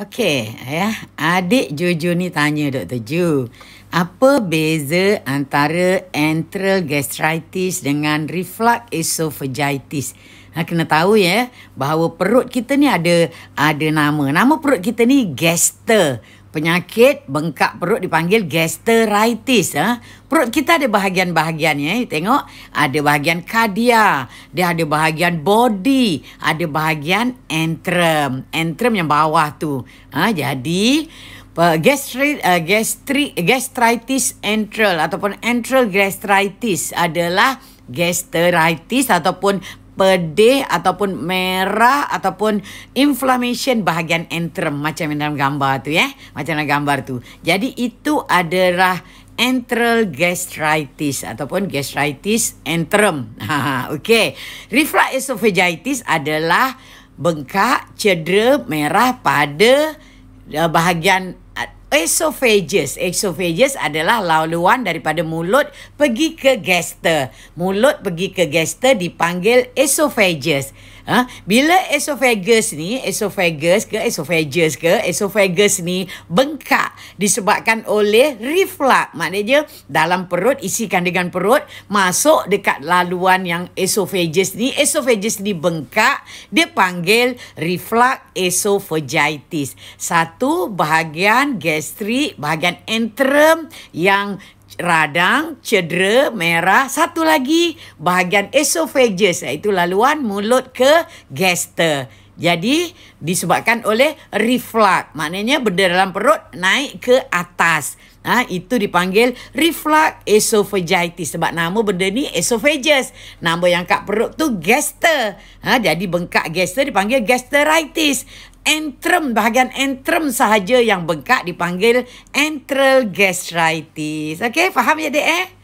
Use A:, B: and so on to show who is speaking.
A: Okey, ya. Adik Jojo ni tanya Dr. Ju. Apa beza antara enteral gastritis dengan reflux esophagitis? Ha, kena tahu ya bahawa perut kita ni ada ada nama. Nama perut kita ni gaster penyakit bengkak perut dipanggil gastritis. Ha? Perut kita ada bahagian-bahagiannya. Ya? Tengok, ada bahagian kadia, dia ada bahagian body, ada bahagian entrum, entrum yang bawah tu. Ha? Jadi, uh, gastri, uh, gastri, gastritis entral ataupun entral gastritis adalah gastritis ataupun pedih ataupun merah ataupun inflammation bahagian enterum macam dalam gambar tu ya. Macam dalam gambar tu. Jadi itu adalah enteral gastritis ataupun gastritis enterum Ha, Okey. Reflux esophagitis adalah bengkak, cedera, merah pada eh, bahagian Esophagus. Esophagus adalah laluan daripada mulut pergi ke gaster. Mulut pergi ke gaster dipanggil esophagus. Ha? Bila esophagus ni, esophagus ke esophagus ke, esophagus ni bengkak disebabkan oleh reflux. Maknanya dalam perut, isikan dengan perut, masuk dekat laluan yang esophagus ni. Esophagus ni bengkak, dia panggil reflux esophagitis. Satu bahagian gaster gastri bahagian entrem yang radang, cedera, merah. Satu lagi bahagian esophagus iaitu laluan mulut ke gaster. Jadi disebabkan oleh reflux. Maknanya benda dalam perut naik ke atas. Ha, itu dipanggil reflux esophagitis. Sebab nama benda ni esophagus. Nama yang kat perut tu gaster. Ha, jadi bengkak gaster dipanggil gastritis antrum bahagian antrum sahaja yang bengkak dipanggil antral gastritis okey faham ya dek eh